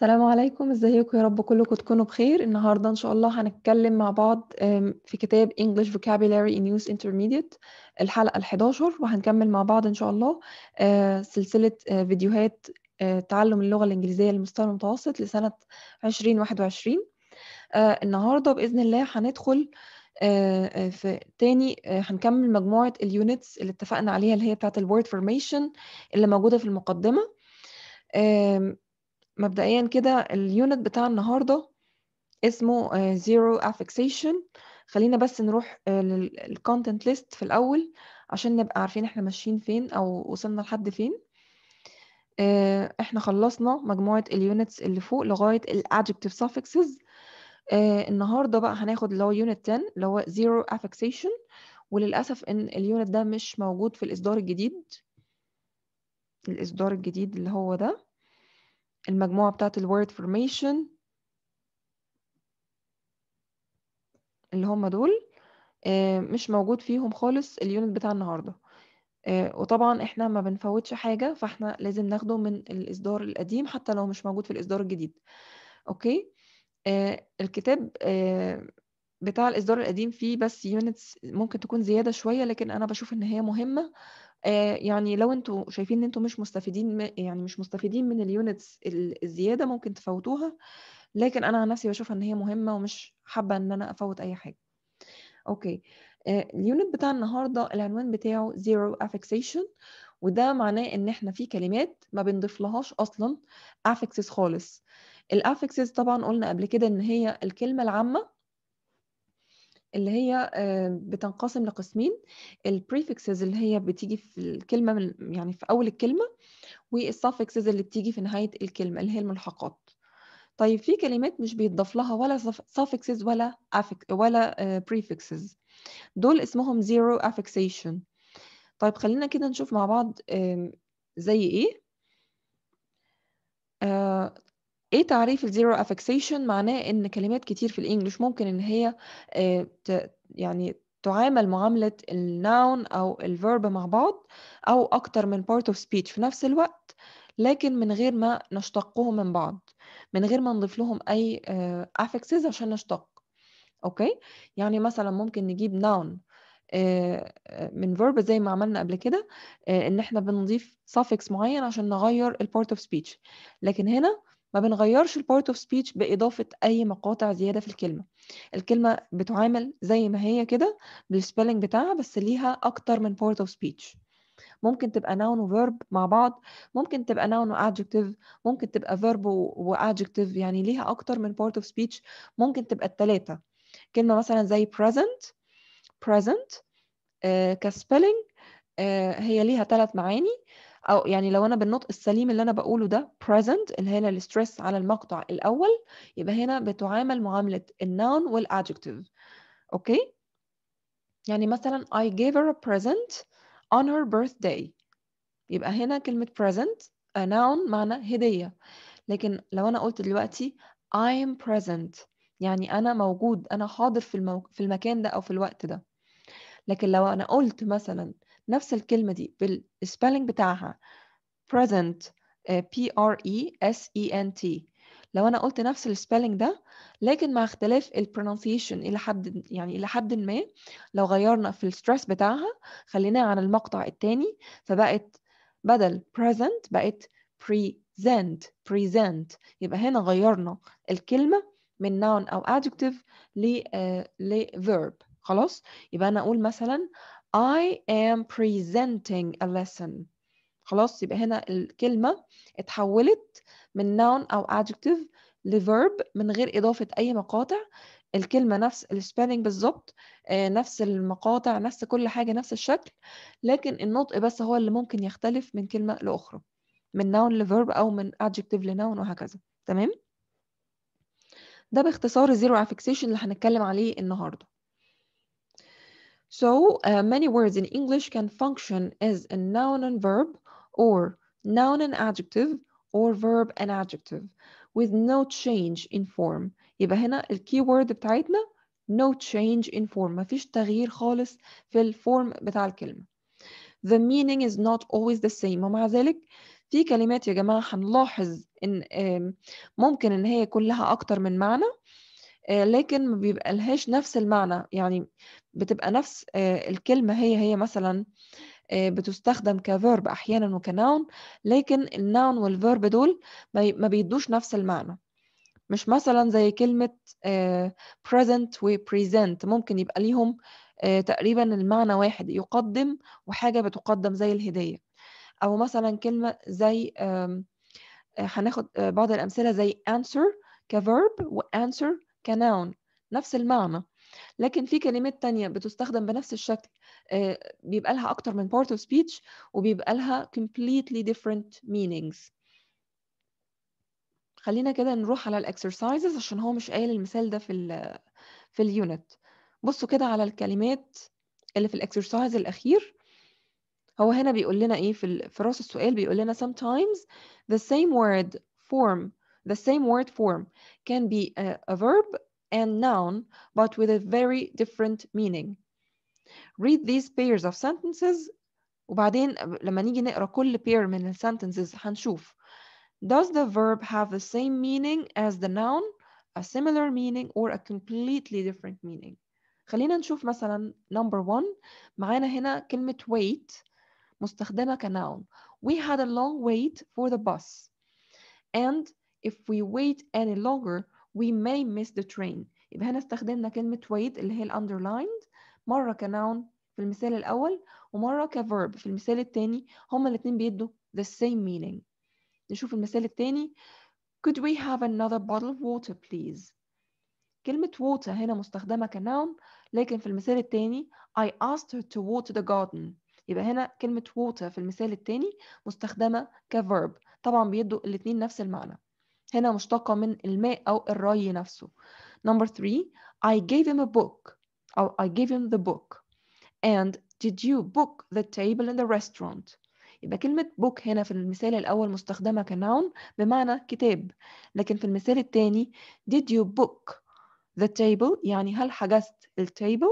السلام عليكم ازيكم يا رب كلكم تكونوا بخير النهارده ان شاء الله هنتكلم مع بعض في كتاب English Vocabulary in Use Intermediate الحلقه ال11 وهنكمل مع بعض ان شاء الله آه، سلسله آه، فيديوهات آه، تعلم اللغه الانجليزيه للمستوى المتوسط لسنه 2021 النهارده باذن الله هندخل في تاني هنكمل مجموعه اليونتس اللي اتفقنا عليها اللي هي بتاعه الورد فورميشن اللي موجوده في المقدمه مبدئيا كده اليونت بتاع النهارده اسمه زيرو آه، افكسيشن خلينا بس نروح آه، للكونتنت ليست في الاول عشان نبقى عارفين احنا ماشيين فين او وصلنا لحد فين آه، احنا خلصنا مجموعه اليونتس اللي فوق لغايه الادجكتيف suffixes النهارده بقى هناخد اللي هو يونت 10 اللي هو زيرو افكسيشن وللاسف ان اليونت ده مش موجود في الاصدار الجديد الاصدار الجديد اللي هو ده المجموعة بتاعت word formation اللي هم دول آه، مش موجود فيهم خالص اليونت بتاع النهارده آه، وطبعا احنا ما بنفوتش حاجه فاحنا لازم ناخده من الاصدار القديم حتى لو مش موجود في الاصدار الجديد اوكي آه، الكتاب بتاع الاصدار القديم فيه بس يونتس ممكن تكون زياده شويه لكن انا بشوف ان هي مهمه آه، يعني لو انتوا شايفين ان انتوا مش مستفيدين يعني مش مستفيدين من اليونتس الزياده ممكن تفوتوها لكن انا عن نفسي بشوفها ان هي مهمه ومش حابه ان انا افوت اي حاجه اوكي آه، اليونت بتاع النهارده العنوان بتاعه zero affixation وده معناه ان احنا في كلمات ما بنضيف لهاش اصلا affixes خالص الافكسز طبعا قلنا قبل كده ان هي الكلمه العامه اللي هي آه، بتنقسم لقسمين البريفكسز اللي هي بتيجي في الكلمة من يعني في أول الكلمة والسافكسز اللي بتيجي في نهاية الكلمة اللي هي الملحقات طيب في كلمات مش بيتضاف لها ولا suffixes ولا affix ولا آه، prefixes دول اسمهم zero affixation طيب خلينا كده نشوف مع بعض زي ايه آه، ايه تعريف الزيرو افكسيشن معناه ان كلمات كتير في الانجليش ممكن ان هي آه، يعني تعامل معاملة الناون أو الفيرب مع بعض أو أكتر من part of speech في نفس الوقت لكن من غير ما نشتقهم من بعض من غير ما نضيف لهم أي آه، affixes عشان نشتق أوكي يعني مثلا ممكن نجيب noun آه، من verb زي ما عملنا قبل كده إن إحنا بنضيف suffix معين عشان نغير part اوف سبيتش لكن هنا ما بنغيرش البارت اوف سبيتش باضافه اي مقاطع زياده في الكلمه الكلمه بتعامل زي ما هي كده بالسبيلنج بتاعها بس ليها اكتر من بارت اوف سبيتش ممكن تبقى noun وverb مع بعض ممكن تبقى noun وadjective ممكن تبقى verb وadjective يعني ليها أكتر من part of speech ممكن تبقى التلاتة كلمة مثلا زي present present آه كسبيلنج آه، هي ليها تلات معاني او يعني لو انا بالنطق السليم اللي انا بقوله ده present اللي هي الاسترس على المقطع الاول يبقى هنا بتعامل معامله النون والادجكتيف اوكي يعني مثلا I gave her a present on her birthday يبقى هنا كلمه present a noun معنى هديه لكن لو انا قلت دلوقتي I am present يعني انا موجود انا حاضر في المو... في المكان ده او في الوقت ده لكن لو انا قلت مثلا نفس الكلمة دي بالسبelling بتاعها present آه، P R E S E N T لو أنا قلت نفس السبelling ده لكن مع اختلاف البرونسيشن إلى حد يعني إلى حد ما لو غيرنا في الستريس بتاعها خليناه عن المقطع التاني فبقت بدل present بقت present present يبقى هنا غيرنا الكلمة من noun أو adjective ل آه، verb خلاص يبقى أنا أقول مثلا I am presenting a lesson خلاص يبقى هنا الكلمة اتحولت من noun أو adjective لverb من غير إضافة أي مقاطع الكلمة نفس السبيلنج بالظبط آه، نفس المقاطع نفس كل حاجة نفس الشكل لكن النطق بس هو اللي ممكن يختلف من كلمة لأخرى من noun لverb أو من adjective لnoun وهكذا تمام؟ ده باختصار الزيرو افكسيشن اللي هنتكلم عليه النهارده So uh, many words in English can function as a noun and verb or noun and adjective or verb and adjective with no change in form يبقى هنا الكي وورد بتاعتنا no change in form مفيش تغيير خالص في الفورم بتاع الكلمة the meaning is not always the same ومع ذلك في كلمات يا جماعة هنلاحظ إن ممكن إن هي كلها أكتر من معنى آه، لكن ما بيبقى لهاش نفس المعنى يعني بتبقى نفس آه، الكلمة هي هي مثلا آه، بتستخدم كفيرب أحيانا وكناون لكن الناون والفيرب دول ما بيدوش نفس المعنى مش مثلا زي كلمة present و present ممكن يبقى ليهم تقريبا المعنى واحد يقدم وحاجة بتقدم زي الهدية أو مثلا كلمة زي هناخد بعض الأمثلة زي answer كفيرب وanswer كناون نفس المعنى لكن في كلمات تانية بتستخدم بنفس الشكل آه، بيبقى لها أكتر من part of speech وبيبقى لها completely different meanings خلينا كده نروح على الاكسرسايزز عشان هو مش قايل المثال ده في الـ في اليونت بصوا كده على الكلمات اللي في الاكسرسايز الأخير هو هنا بيقول لنا إيه في في راس السؤال بيقول لنا sometimes the same word form the same word form can be a, a verb and noun, but with a very different meaning. Read these pairs of sentences وبعدين لما نيجي نقرا كل pair من sentences هنشوف Does the verb have the same meaning as the noun, a similar meaning, or a completely different meaning? خلينا نشوف مثلا number one معانا هنا كلمة wait مستخدمة كنون. We had a long wait for the bus. And if we wait any longer we may miss the train يبقى هنا استخدمنا كلمة wait اللي هي underlined مرة كنون في المثال الأول ومرة كverb في المثال الثاني هما الاتنين بيدوا the same meaning نشوف المثال الثاني could we have another bottle of water please كلمة water هنا مستخدمة كنون لكن في المثال الثاني I asked her to water the garden يبقى هنا كلمة water في المثال الثاني مستخدمة كverb طبعا بيدوا الاتنين نفس المعنى هنا مشتقة من الماء أو الري نفسه number three I gave him a book أو I gave him the book and did you book the table in the restaurant يبقى كلمة book هنا في المثال الأول مستخدمة كنون بمعنى كتاب لكن في المثال الثاني did you book the table يعني هل حجزت التابل؟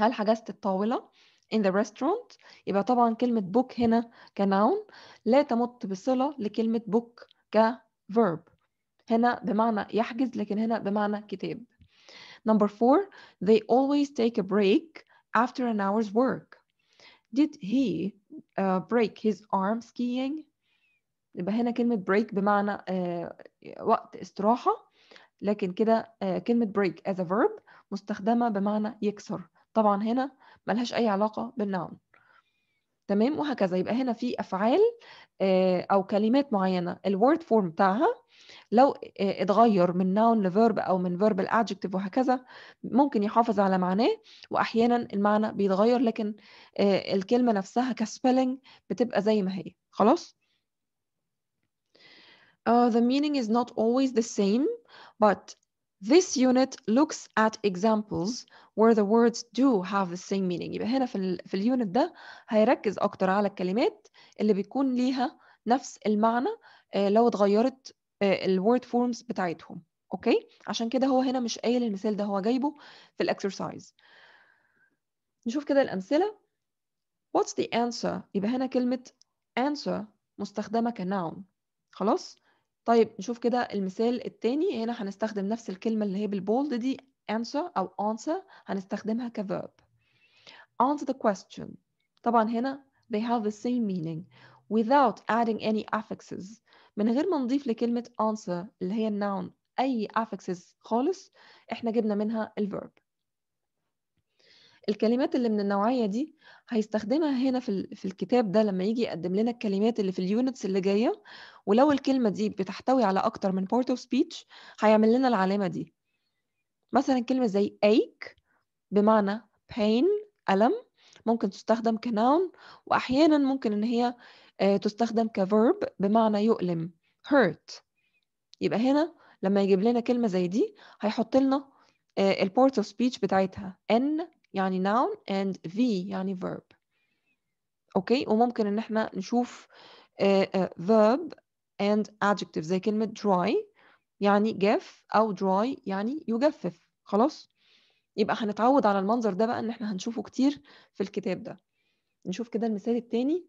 هل حجزت الطاولة in the restaurant يبقى طبعا كلمة book هنا كنون لا تمت بصلة لكلمة book ك verb هنا بمعنى يحجز لكن هنا بمعنى كتاب number four they always take a break after an hour's work did he uh, break his arm skiing يبقى هنا كلمة break بمعنى uh, وقت استراحة لكن كده uh, كلمة break as a verb مستخدمة بمعنى يكسر طبعا هنا ملهاش أي علاقة بالnoun تمام وهكذا يبقى هنا في افعال آه، او كلمات معينه الورد فورم بتاعها لو آه، اتغير من noun لفيرب او من verb لادجكتيف وهكذا ممكن يحافظ على معناه واحيانا المعنى بيتغير لكن آه، الكلمه نفسها كسبيلنج بتبقى زي ما هي خلاص uh, the meaning is not always the same but This unit looks at examples where the words do have the same meaning يبقى هنا في ال في اليونت ده هيركز أكتر على الكلمات اللي بيكون ليها نفس المعنى آه، لو اتغيرت آه، word forms بتاعتهم أوكي عشان كده هو هنا مش قايل المثال ده هو جايبه في الأكسرسايز نشوف كده الأمثلة What's the answer؟ يبقى هنا كلمة answer مستخدمة كناون خلاص طيب نشوف كده المثال الثاني هنا هنستخدم نفس الكلمة اللي هي بالبولد دي answer أو answer هنستخدمها كverb answer the question طبعا هنا they have the same meaning without adding any affixes من غير ما نضيف لكلمة answer اللي هي الnoun أي affixes خالص احنا جبنا منها الverb الكلمات اللي من النوعية دي هيستخدمها هنا في, في الكتاب ده لما يجي يقدم لنا الكلمات اللي في اليونتس اللي جاية ولو الكلمة دي بتحتوي على أكتر من part of speech هيعمل لنا العلامة دي مثلا كلمة زي ache بمعنى pain ألم ممكن تستخدم كنون وأحيانا ممكن إن هي آه، تستخدم كverb بمعنى يؤلم hurt يبقى هنا لما يجيب لنا كلمة زي دي هيحط لنا البورت اوف سبيتش بتاعتها ان يعني noun and the يعني verb اوكي وممكن ان احنا نشوف uh, uh, verb and adjective زي كلمة dry يعني جاف او dry يعني يجفف خلاص يبقى هنتعود على المنظر ده بقى ان احنا هنشوفه كتير في الكتاب ده نشوف كده المثال التاني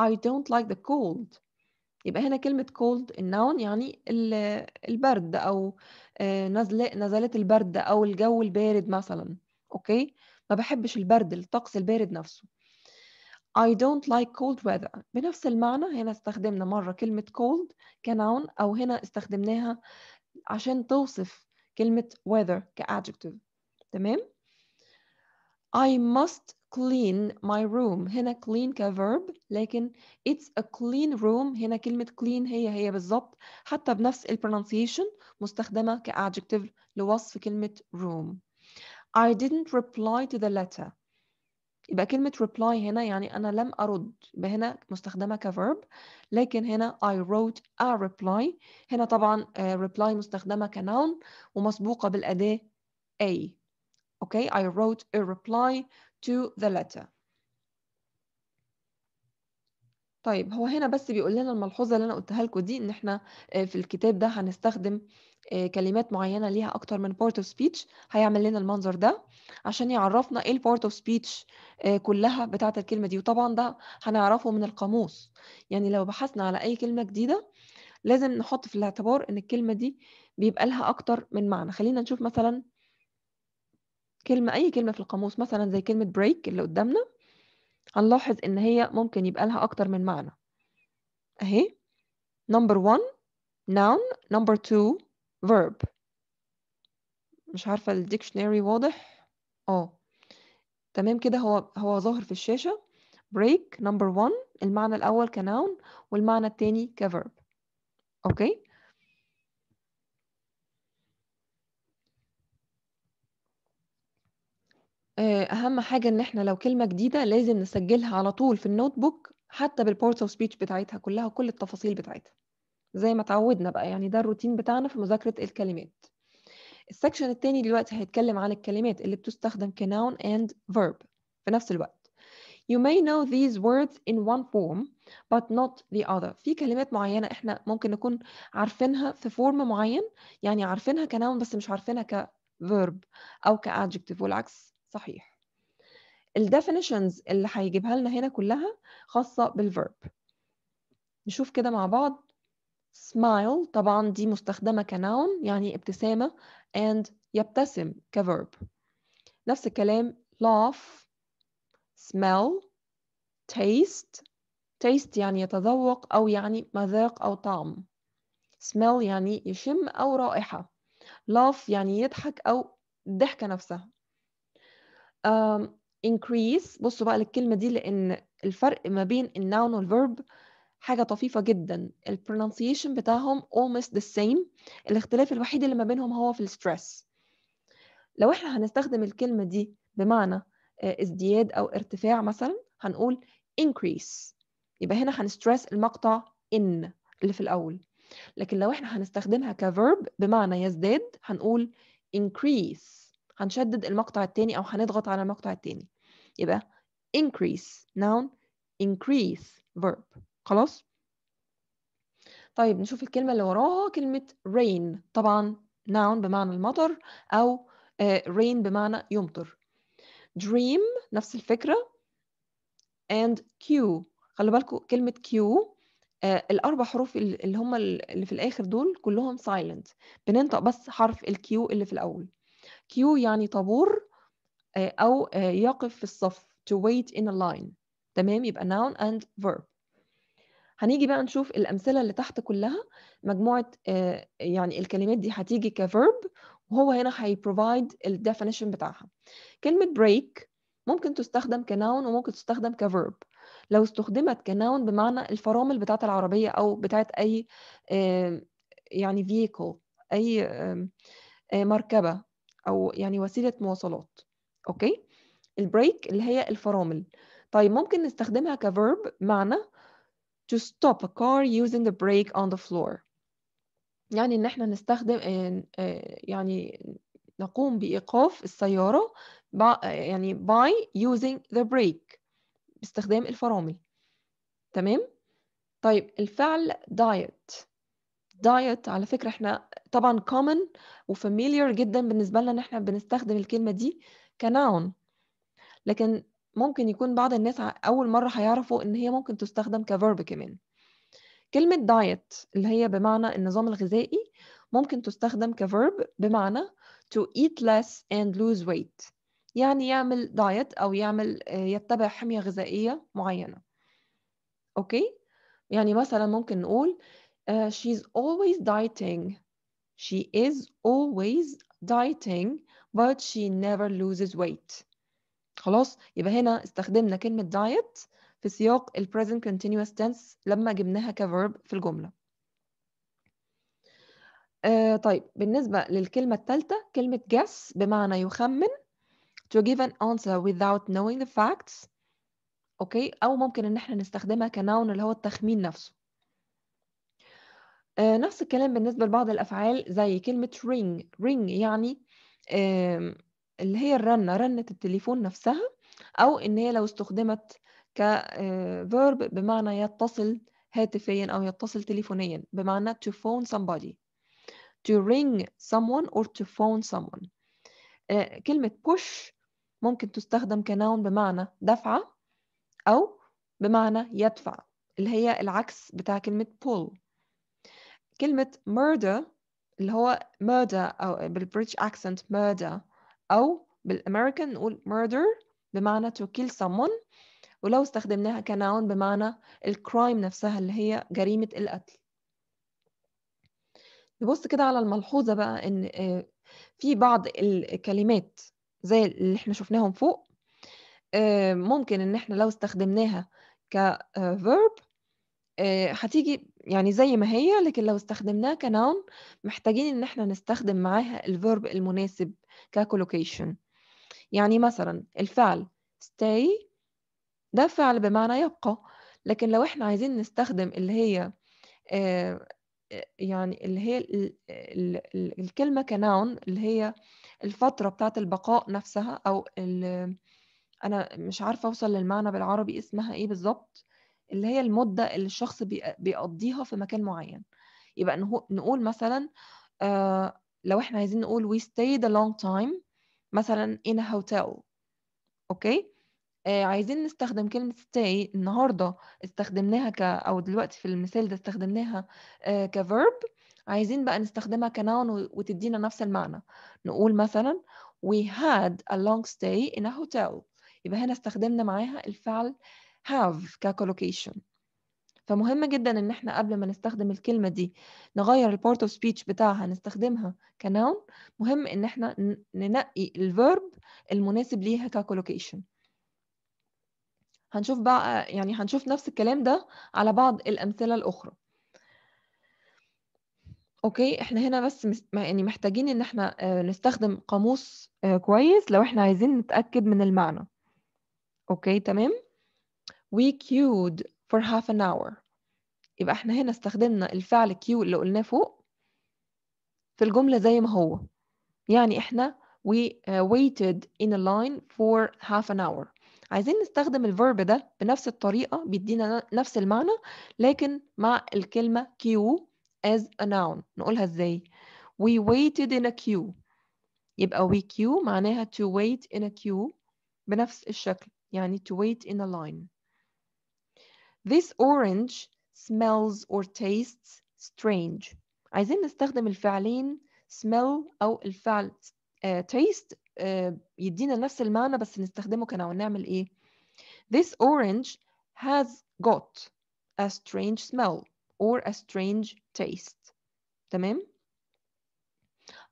I don't like the cold يبقى هنا كلمة cold النون يعني البرد أو آه، نزل نزلت البرد أو الجو البارد مثلا أوكي ما بحبش البرد الطقس البارد نفسه I don't like cold weather بنفس المعنى هنا استخدمنا مرة كلمة cold كنون أو هنا استخدمناها عشان توصف كلمة weather كadjective تمام I must clean my room هنا clean كverb لكن it's a clean room هنا كلمة clean هي هي بالظبط حتى بنفس pronunciation مستخدمة adjective لوصف كلمة room I didn't reply to the letter يبقى كلمة reply هنا يعني أنا لم أرد بهنا مستخدمة كverb لكن هنا I wrote a reply هنا طبعا reply مستخدمة كnoun ومسبوقة بالأداة a okay I wrote a reply to the letter طيب هو هنا بس بيقول لنا الملحوظة اللي أنا قلتها لكم دي إن إحنا آه، في الكتاب ده هنستخدم آه، كلمات معينة ليها أكتر من بارت اوف سبيتش هيعمل لنا المنظر ده عشان يعرفنا إيه part اوف سبيتش كلها بتاعة الكلمة دي وطبعا ده هنعرفه من القاموس يعني لو بحثنا على أي كلمة جديدة لازم نحط في الاعتبار إن الكلمة دي بيبقى لها أكتر من معنى خلينا نشوف مثلا كلمة أي كلمة في القاموس مثلا زي كلمة break اللي قدامنا هنلاحظ إن هي ممكن يبقى لها أكتر من معنى أهي number one noun number two verb مش عارفة الديكشنري واضح اه تمام كده هو هو ظاهر في الشاشة break number one المعنى الأول كناون والمعنى التاني كverb أوكي آه، أهم حاجة إن إحنا لو كلمة جديدة لازم نسجلها على طول في النوت بوك حتى بالبورت أوف سبيتش بتاعتها كلها وكل التفاصيل بتاعتها زي ما اتعودنا بقى يعني ده الروتين بتاعنا في مذاكرة الكلمات السكشن التاني دلوقتي هيتكلم عن الكلمات اللي بتستخدم كناون and verb في نفس الوقت You may know these words in one form but not the other في كلمات معينة احنا ممكن نكون عارفينها في فورم معين يعني عارفينها كناون بس مش عارفينها verb أو كأدجكتيف والعكس صحيح الديفينيشنز اللي هيجيبها لنا هنا كلها خاصه بالفيرب نشوف كده مع بعض smile طبعا دي مستخدمه كناون يعني ابتسامه and يبتسم كفيرب نفس الكلام laugh smell taste taste يعني يتذوق أو يعني مذاق أو طعم smell يعني يشم أو رائحة laugh يعني يضحك أو الضحكة نفسها increase بصوا بقى للكلمة دي لأن الفرق ما بين النون والفيرب حاجة طفيفة جدا البرونسيشن بتاعهم almost the same الاختلاف الوحيد اللي ما بينهم هو في الستريس لو احنا هنستخدم الكلمة دي بمعنى آه، ازدياد أو ارتفاع مثلا هنقول increase يبقى هنا هنستريس المقطع in اللي في الأول لكن لو احنا هنستخدمها كverb بمعنى يزداد هنقول increase هنشدد المقطع التاني أو هنضغط على المقطع التاني يبقى increase noun increase verb خلاص طيب نشوف الكلمة اللي وراها كلمة rain طبعا noun بمعنى المطر أو آه، rain بمعنى يمطر dream نفس الفكرة and Q خلي بالكم كلمة Q آه، الأربع حروف اللي هم اللي في الآخر دول كلهم silent بننطق بس حرف الكيو اللي في الأول كيو يعني طابور آه، أو آه، يقف في الصف to wait in a line تمام يبقى noun and verb هنيجي بقى نشوف الأمثلة اللي تحت كلها مجموعة آه، يعني الكلمات دي هتيجي كverb وهو هنا هيبروفايد الديفينيشن بتاعها كلمة break ممكن تستخدم كناون وممكن تستخدم كverb لو استخدمت كناون بمعنى الفرامل بتاعت العربية أو بتاعت أي يعني vehicle أي مركبة او يعني وسيله مواصلات اوكي البريك اللي هي الفرامل طيب ممكن نستخدمها كفيرب معنى to stop a car using the brake on the floor يعني ان احنا نستخدم آه، آه، يعني نقوم بايقاف السياره آه، يعني by using the brake باستخدام الفرامل تمام طيب الفعل diet diet على فكره احنا طبعا common familiar جدا بالنسبه لنا ان احنا بنستخدم الكلمه دي كناون لكن ممكن يكون بعض الناس اول مره هيعرفوا ان هي ممكن تستخدم كفيرب كمان كلمه diet اللي هي بمعنى النظام الغذائي ممكن تستخدم كفيرب بمعنى to eat less and lose weight يعني يعمل دايت او يعمل آه، يتبع حميه غذائيه معينه اوكي يعني مثلا ممكن نقول uh, she's always dieting She is always dieting but she never loses weight. خلاص يبقى هنا استخدمنا كلمة diet في سياق ال present continuous tense لما جبناها كverb في الجملة. آه طيب بالنسبة للكلمة الثالثة كلمة guess بمعنى يخمن to give an answer without knowing the facts اوكي أو ممكن إن احنا نستخدمها كناون اللي هو التخمين نفسه. آه، نفس الكلام بالنسبة لبعض الأفعال زي كلمة ring ring يعني اللي هي الرنة رنة التليفون نفسها أو إن هي لو استخدمت آه، verb بمعنى يتصل هاتفيا أو يتصل تليفونيا بمعنى to phone somebody to ring someone or to phone someone آه، كلمة push ممكن تستخدم كنون بمعنى دفعة أو بمعنى يدفع اللي هي العكس بتاع كلمة pull كلمة murder اللي هو murder أو بالبريتش accent murder أو بالأمريكان نقول murder بمعنى to kill someone ولو استخدمناها كناون بمعنى الكرايم نفسها اللي هي جريمة القتل نبص كده على الملحوظة بقى إن آه، في بعض الكلمات زي اللي احنا شفناهم فوق آه، ممكن إن احنا لو استخدمناها كverb آه، هتيجي يعني زي ما هي لكن لو استخدمناه كنون محتاجين ان احنا نستخدم معاها الفيرب المناسب كاكولوكيشن يعني مثلا الفعل stay ده فعل بمعنى يبقى لكن لو احنا عايزين نستخدم اللي هي آه، آه، يعني اللي هي الكلمة كنون اللي هي الفترة بتاعة البقاء نفسها أو أنا مش عارفة أوصل للمعنى بالعربي اسمها إيه بالظبط اللي هي المده اللي الشخص بيقضيها في مكان معين يبقى نقول مثلا آه، لو احنا عايزين نقول we stayed a long time مثلا in a hotel اوكي آه، عايزين نستخدم كلمة stay النهاردة استخدمناها ك أو دلوقتي في المثال ده استخدمناها آه، كverb عايزين بقى نستخدمها كنون وتدينا نفس المعنى نقول مثلا we had a long stay in a hotel يبقى هنا استخدمنا معاها الفعل have كcollocation فمهم جدا ان احنا قبل ما نستخدم الكلمة دي نغير part اوف سبيتش بتاعها نستخدمها كناون مهم ان احنا ننقي الفيرب المناسب ليها كcollocation هنشوف بقى يعني هنشوف نفس الكلام ده على بعض الامثلة الاخرى اوكي احنا هنا بس يعني محتاجين ان احنا آه، نستخدم قاموس آه، كويس لو احنا عايزين نتاكد من المعنى اوكي تمام we queued for half an hour يبقى احنا هنا استخدمنا الفعل كيو اللي قلناه فوق في الجملة زي ما هو يعني احنا we uh, waited in a line for half an hour عايزين نستخدم الفيرب ده بنفس الطريقة بيدينا نفس المعنى لكن مع الكلمة queue as a noun نقولها ازاي we waited in a queue يبقى we queue معناها to wait in a queue بنفس الشكل يعني to wait in a line This orange smells or tastes strange. عايزين نستخدم الفعلين smell أو الفعل uh, taste uh, يدينا نفس المعنى بس نستخدمه كنوع نعمل إيه؟ This orange has got a strange smell or a strange taste. تمام؟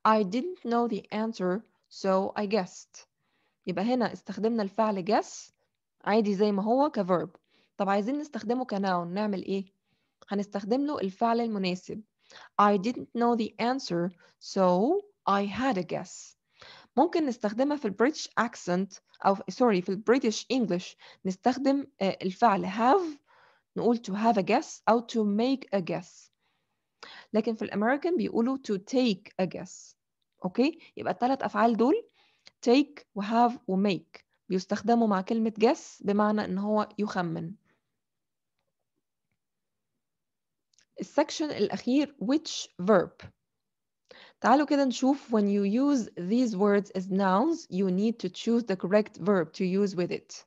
I didn't know the answer so I guessed. يبقى هنا استخدمنا الفعل guess عادي زي ما هو كverb طب عايزين نستخدمه كناون نعمل إيه؟ هنستخدم له الفعل المناسب I didn't know the answer so I had a guess ممكن نستخدمها في البريتش accent أو سوري في البريتش English نستخدم آه، الفعل have نقول to have a guess أو to make a guess لكن في الأمريكان بيقولوا to take a guess أوكي يبقى الثلاث أفعال دول take و have و make بيستخدموا مع كلمة guess بمعنى إن هو يخمن السكشن الأخير which verb تعالوا كده نشوف when you use these words as nouns you need to choose the correct verb to use with it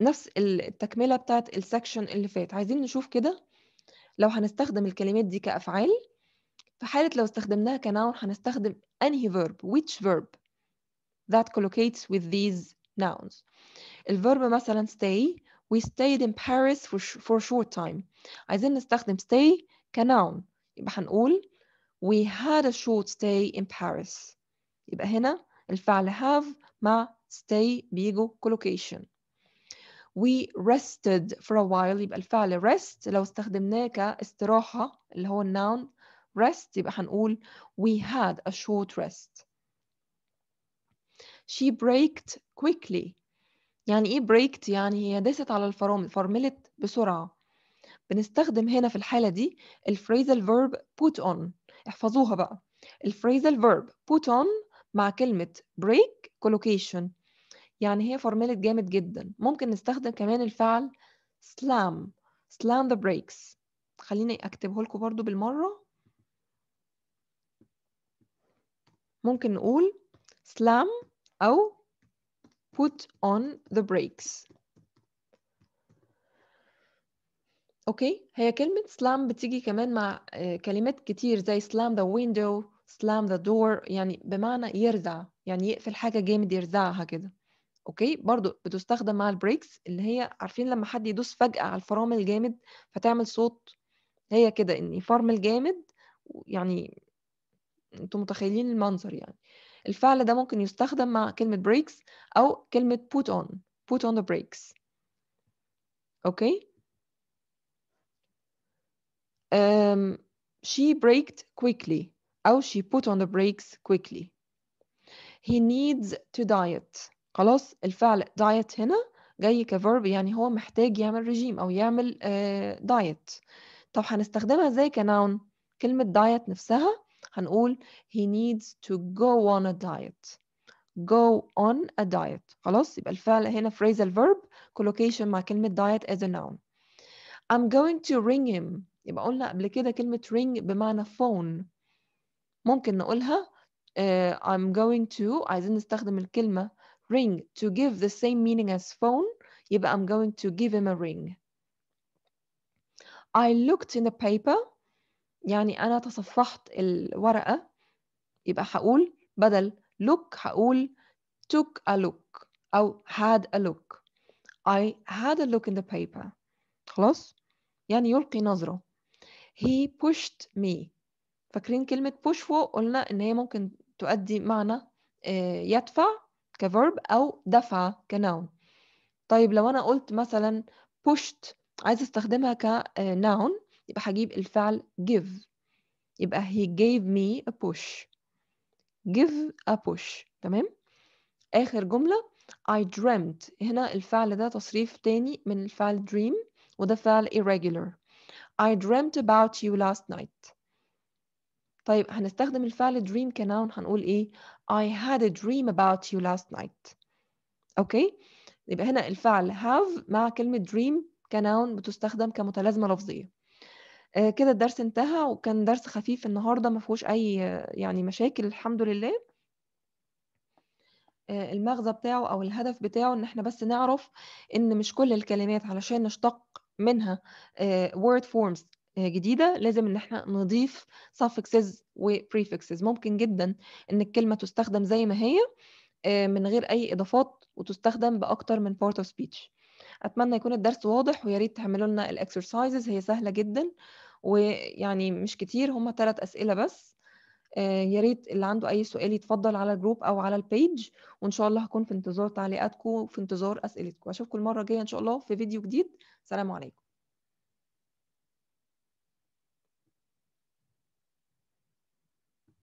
نفس التكملة بتاعت السكشن اللي فات عايزين نشوف كده لو هنستخدم الكلمات دي كأفعال في حالة لو استخدمناها كنون هنستخدم أنهي verb which verb that collocates with these nouns الverb مثلا stay we stayed in Paris for, for a short time عايزين نستخدم stay كnoun يبقى هنقول we had a short stay in Paris يبقى هنا الفعل have مع stay بيجوا collocation we rested for a while يبقى الفعل rest لو استخدمناه كاستراحة اللي هو الناون rest يبقى هنقول we had a short rest she braked quickly يعني إيه بريكت؟ يعني هي داست على الفرامل فرملت بسرعة بنستخدم هنا في الحالة دي الفريزل verb put on احفظوها بقى الفريزل verb put on مع كلمة break collocation يعني هي فرملت جامد جدا ممكن نستخدم كمان الفعل slam slam the بريكس خليني اكتبه لكم برضو بالمرة ممكن نقول slam أو put on the brakes اوكي هي كلمة slam بتيجي كمان مع آه، كلمات كتير زي slam the window slam the door يعني بمعنى يرزع يعني يقفل حاجة جامد يرزعها كده اوكي برضو بتستخدم مع البريكس اللي هي عارفين لما حد يدوس فجأة على الفرامل جامد فتعمل صوت هي كده ان يفرمل جامد يعني انتم متخيلين المنظر يعني الفعل ده ممكن يستخدم مع كلمة breaks أو كلمة put on put on the breaks أوكي um, she braked quickly أو she put on the brakes quickly he needs to diet خلاص الفعل diet هنا جاي كفيرب يعني هو محتاج يعمل رجيم أو يعمل دايت آه، uh, diet. طب هنستخدمها ازاي كنون كلمة diet نفسها هنقول he needs to go on a diet go on a diet خلاص يبقى الفعل هنا phrasal verb collocation مع كلمة diet as a noun I'm going to ring him يبقى قلنا قبل كده كلمة ring بمعنى phone ممكن نقولها uh, I'm going to عايزين نستخدم الكلمة ring to give the same meaning as phone يبقى I'm going to give him a ring I looked in the paper يعني أنا تصفحت الورقة يبقى هقول بدل look هقول took a look أو had a look I had a look in the paper خلاص يعني يلقي نظرة he pushed me فاكرين كلمة push فوق قلنا إن هي ممكن تؤدي معنى آه، يدفع كverb أو دفع كnoun طيب لو أنا قلت مثلا pushed عايز استخدمها كnoun آه، يبقى هجيب الفعل give يبقى he gave me a push give a push تمام آخر جملة I dreamt هنا الفعل ده تصريف تاني من الفعل dream وده فعل irregular I dreamt about you last night طيب هنستخدم الفعل dream كنون هنقول ايه I had a dream about you last night اوكي يبقى هنا الفعل have مع كلمة dream كنون بتستخدم كمتلازمة لفظية آه، كده الدرس انتهى وكان درس خفيف النهارده ما فيهوش اي يعني مشاكل الحمد لله آه، المغزى بتاعه او الهدف بتاعه ان احنا بس نعرف ان مش كل الكلمات علشان نشتق منها آه، word forms جديدة لازم ان احنا نضيف suffixes و prefixes ممكن جدا ان الكلمة تستخدم زي ما هي من غير اي اضافات وتستخدم باكتر من part of speech أتمنى يكون الدرس واضح ويا ريت تعملوا لنا الإكسرسايزز هي سهلة جدا ويعني مش كتير هم ثلاث أسئلة بس آه، يا ريت اللي عنده أي سؤال يتفضل على الجروب أو على البيج وإن شاء الله هكون في انتظار تعليقاتكم وفي انتظار أسئلتكم أشوفكم المرة الجاية إن شاء الله في فيديو جديد سلام عليكم